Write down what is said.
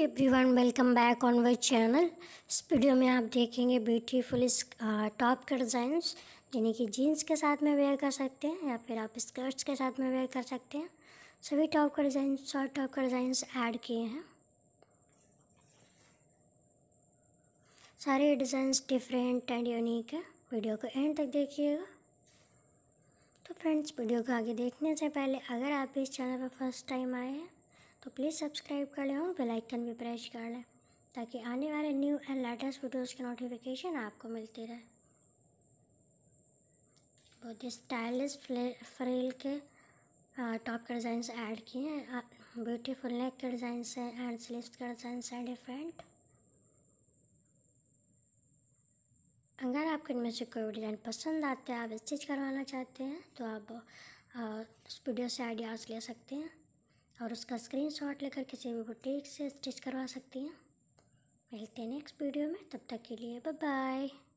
everyone welcome back on our channel इस video में आप देखेंगे ब्यूटीफुल इस टॉप का डिज़ाइंस यानी कि जीन्स के साथ में वेयर कर सकते हैं या फिर आप स्कर्ट्स के साथ में वेयर कर सकते हैं सभी टॉप का डिज़ाइन शॉर्ट टॉप का डिज़ाइंस ऐड किए हैं सारे डिज़ाइंस डिफरेंट एंड यूनिक है वीडियो को एंड तक देखिएगा तो फ्रेंड्स वीडियो को आगे देखने से पहले अगर आप इस चैनल पर फर्स्ट टाइम आए हैं तो प्लीज़ सब्सक्राइब कर लें और बेलाइकन भी प्रेस कर लें ताकि आने वाले न्यू एंड लेटेस्ट वीडियोज़ के नोटिफिकेशन आपको मिलती रहे बहुत ही स्टाइलिश फ्रेल के टॉप के डिज़ाइंस ऐड किए हैं ब्यूटीफुल नेक के डिज़ाइन हैं एंड स्लीव्स के डिज़ाइन हैं डिफरेंट अगर आपको इनमें से कोई डिज़ाइन पसंद आते हैं आप स्टिच करवाना चाहते हैं तो आप आ, उस वीडियो से आइडियाज़ ले सकते हैं और उसका स्क्रीनशॉट लेकर किसी भी बुटीक से स्टिच करवा सकती हैं मिलते हैं नेक्स्ट वीडियो में तब तक के लिए बाय बाय